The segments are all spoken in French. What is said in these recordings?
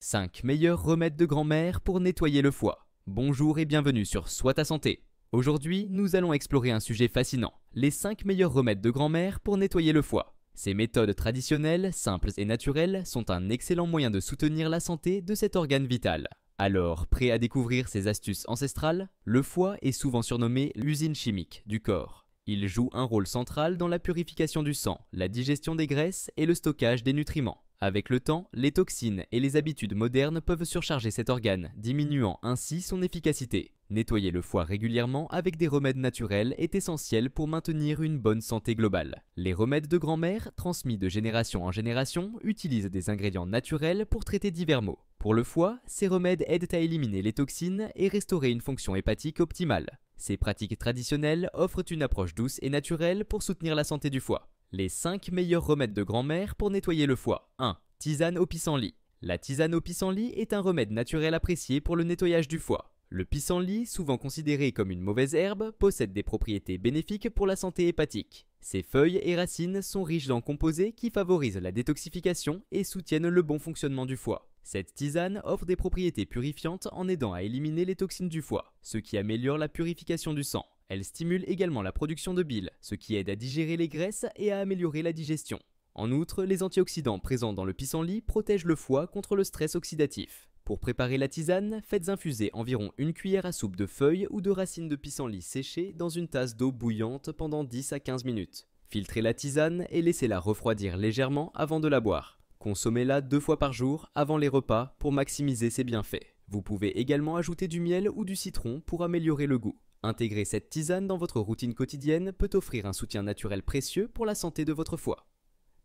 5 meilleurs remèdes de grand-mère pour nettoyer le foie. Bonjour et bienvenue sur Soit ta santé. Aujourd'hui, nous allons explorer un sujet fascinant, les 5 meilleurs remèdes de grand-mère pour nettoyer le foie. Ces méthodes traditionnelles, simples et naturelles, sont un excellent moyen de soutenir la santé de cet organe vital. Alors, prêt à découvrir ces astuces ancestrales Le foie est souvent surnommé l'usine chimique du corps. Il joue un rôle central dans la purification du sang, la digestion des graisses et le stockage des nutriments. Avec le temps, les toxines et les habitudes modernes peuvent surcharger cet organe, diminuant ainsi son efficacité. Nettoyer le foie régulièrement avec des remèdes naturels est essentiel pour maintenir une bonne santé globale. Les remèdes de grand-mère, transmis de génération en génération, utilisent des ingrédients naturels pour traiter divers maux. Pour le foie, ces remèdes aident à éliminer les toxines et restaurer une fonction hépatique optimale. Ces pratiques traditionnelles offrent une approche douce et naturelle pour soutenir la santé du foie. Les 5 meilleurs remèdes de grand-mère pour nettoyer le foie. 1. Tisane au pissenlit. La tisane au pissenlit est un remède naturel apprécié pour le nettoyage du foie. Le pissenlit, souvent considéré comme une mauvaise herbe, possède des propriétés bénéfiques pour la santé hépatique. Ses feuilles et racines sont riches en composés qui favorisent la détoxification et soutiennent le bon fonctionnement du foie. Cette tisane offre des propriétés purifiantes en aidant à éliminer les toxines du foie, ce qui améliore la purification du sang. Elle stimule également la production de bile, ce qui aide à digérer les graisses et à améliorer la digestion. En outre, les antioxydants présents dans le pissenlit protègent le foie contre le stress oxydatif. Pour préparer la tisane, faites infuser environ une cuillère à soupe de feuilles ou de racines de pissenlit séchées dans une tasse d'eau bouillante pendant 10 à 15 minutes. Filtrez la tisane et laissez-la refroidir légèrement avant de la boire. Consommez-la deux fois par jour avant les repas pour maximiser ses bienfaits. Vous pouvez également ajouter du miel ou du citron pour améliorer le goût. Intégrer cette tisane dans votre routine quotidienne peut offrir un soutien naturel précieux pour la santé de votre foie.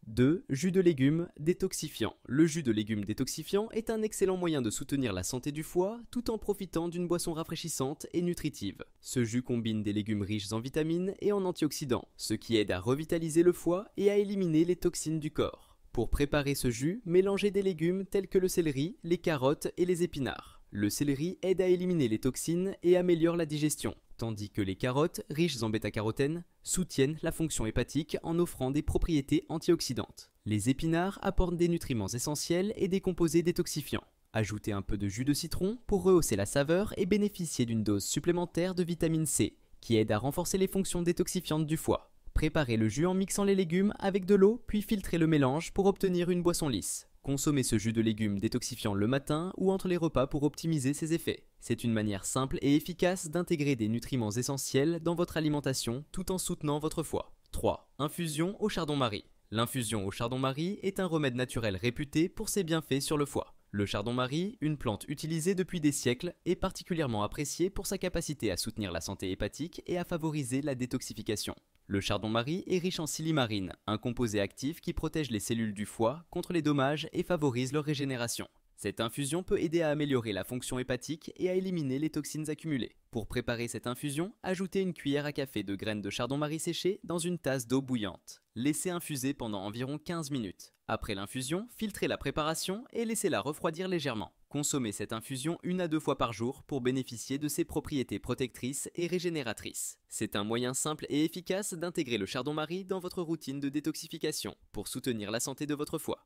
2. Jus de légumes détoxifiant. Le jus de légumes détoxifiants est un excellent moyen de soutenir la santé du foie tout en profitant d'une boisson rafraîchissante et nutritive. Ce jus combine des légumes riches en vitamines et en antioxydants, ce qui aide à revitaliser le foie et à éliminer les toxines du corps. Pour préparer ce jus, mélangez des légumes tels que le céleri, les carottes et les épinards. Le céleri aide à éliminer les toxines et améliore la digestion, tandis que les carottes, riches en bêta-carotène, soutiennent la fonction hépatique en offrant des propriétés antioxydantes. Les épinards apportent des nutriments essentiels et des composés détoxifiants. Ajoutez un peu de jus de citron pour rehausser la saveur et bénéficier d'une dose supplémentaire de vitamine C, qui aide à renforcer les fonctions détoxifiantes du foie. Préparez le jus en mixant les légumes avec de l'eau, puis filtrez le mélange pour obtenir une boisson lisse. Consommez ce jus de légumes détoxifiant le matin ou entre les repas pour optimiser ses effets. C'est une manière simple et efficace d'intégrer des nutriments essentiels dans votre alimentation tout en soutenant votre foie. 3. Infusion au chardon-marie. L'infusion au chardon-marie est un remède naturel réputé pour ses bienfaits sur le foie. Le chardon-marie, une plante utilisée depuis des siècles, est particulièrement appréciée pour sa capacité à soutenir la santé hépatique et à favoriser la détoxification. Le chardon-marie est riche en silimarine, un composé actif qui protège les cellules du foie contre les dommages et favorise leur régénération. Cette infusion peut aider à améliorer la fonction hépatique et à éliminer les toxines accumulées. Pour préparer cette infusion, ajoutez une cuillère à café de graines de chardon-marie séchées dans une tasse d'eau bouillante. Laissez infuser pendant environ 15 minutes. Après l'infusion, filtrez la préparation et laissez-la refroidir légèrement. Consommez cette infusion une à deux fois par jour pour bénéficier de ses propriétés protectrices et régénératrices. C'est un moyen simple et efficace d'intégrer le chardon-marie dans votre routine de détoxification pour soutenir la santé de votre foie.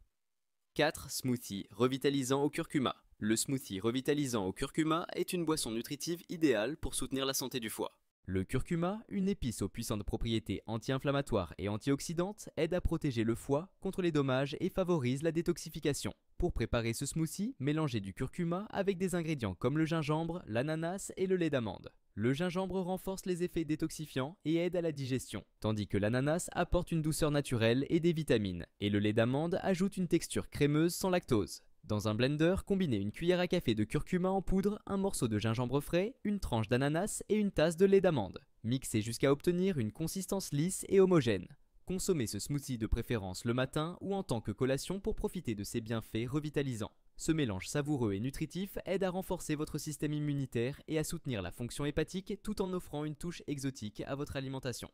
4. Smoothie revitalisant au curcuma. Le smoothie revitalisant au curcuma est une boisson nutritive idéale pour soutenir la santé du foie. Le curcuma, une épice aux puissantes propriétés anti-inflammatoires et antioxydantes, aide à protéger le foie contre les dommages et favorise la détoxification. Pour préparer ce smoothie, mélangez du curcuma avec des ingrédients comme le gingembre, l'ananas et le lait d'amande. Le gingembre renforce les effets détoxifiants et aide à la digestion, tandis que l'ananas apporte une douceur naturelle et des vitamines, et le lait d'amande ajoute une texture crémeuse sans lactose. Dans un blender, combinez une cuillère à café de curcuma en poudre, un morceau de gingembre frais, une tranche d'ananas et une tasse de lait d'amande. Mixez jusqu'à obtenir une consistance lisse et homogène. Consommez ce smoothie de préférence le matin ou en tant que collation pour profiter de ses bienfaits revitalisants. Ce mélange savoureux et nutritif aide à renforcer votre système immunitaire et à soutenir la fonction hépatique tout en offrant une touche exotique à votre alimentation.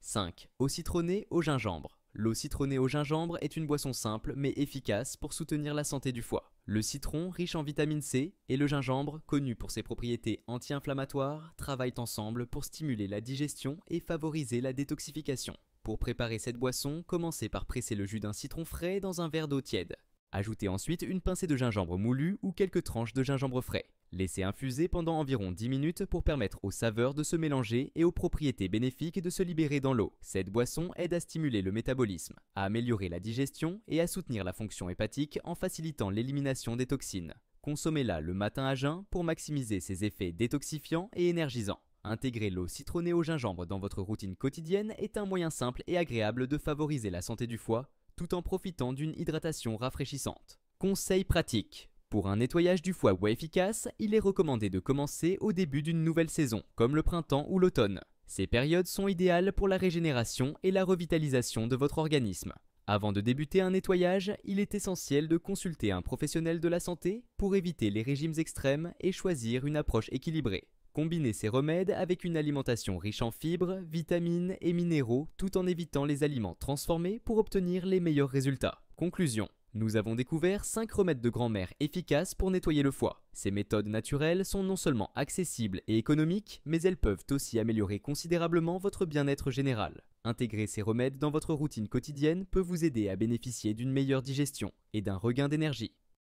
5. Eau citronnée au gingembre. L'eau citronnée au gingembre est une boisson simple mais efficace pour soutenir la santé du foie. Le citron, riche en vitamine C, et le gingembre, connu pour ses propriétés anti-inflammatoires, travaillent ensemble pour stimuler la digestion et favoriser la détoxification. Pour préparer cette boisson, commencez par presser le jus d'un citron frais dans un verre d'eau tiède. Ajoutez ensuite une pincée de gingembre moulu ou quelques tranches de gingembre frais. Laissez infuser pendant environ 10 minutes pour permettre aux saveurs de se mélanger et aux propriétés bénéfiques de se libérer dans l'eau. Cette boisson aide à stimuler le métabolisme, à améliorer la digestion et à soutenir la fonction hépatique en facilitant l'élimination des toxines. Consommez-la le matin à jeun pour maximiser ses effets détoxifiants et énergisants. Intégrer l'eau citronnée au gingembre dans votre routine quotidienne est un moyen simple et agréable de favoriser la santé du foie, tout en profitant d'une hydratation rafraîchissante. Conseil pratique pour un nettoyage du foie ou efficace, il est recommandé de commencer au début d'une nouvelle saison, comme le printemps ou l'automne. Ces périodes sont idéales pour la régénération et la revitalisation de votre organisme. Avant de débuter un nettoyage, il est essentiel de consulter un professionnel de la santé pour éviter les régimes extrêmes et choisir une approche équilibrée. Combinez ces remèdes avec une alimentation riche en fibres, vitamines et minéraux tout en évitant les aliments transformés pour obtenir les meilleurs résultats. Conclusion. Nous avons découvert 5 remèdes de grand-mère efficaces pour nettoyer le foie. Ces méthodes naturelles sont non seulement accessibles et économiques, mais elles peuvent aussi améliorer considérablement votre bien-être général. Intégrer ces remèdes dans votre routine quotidienne peut vous aider à bénéficier d'une meilleure digestion et d'un regain d'énergie.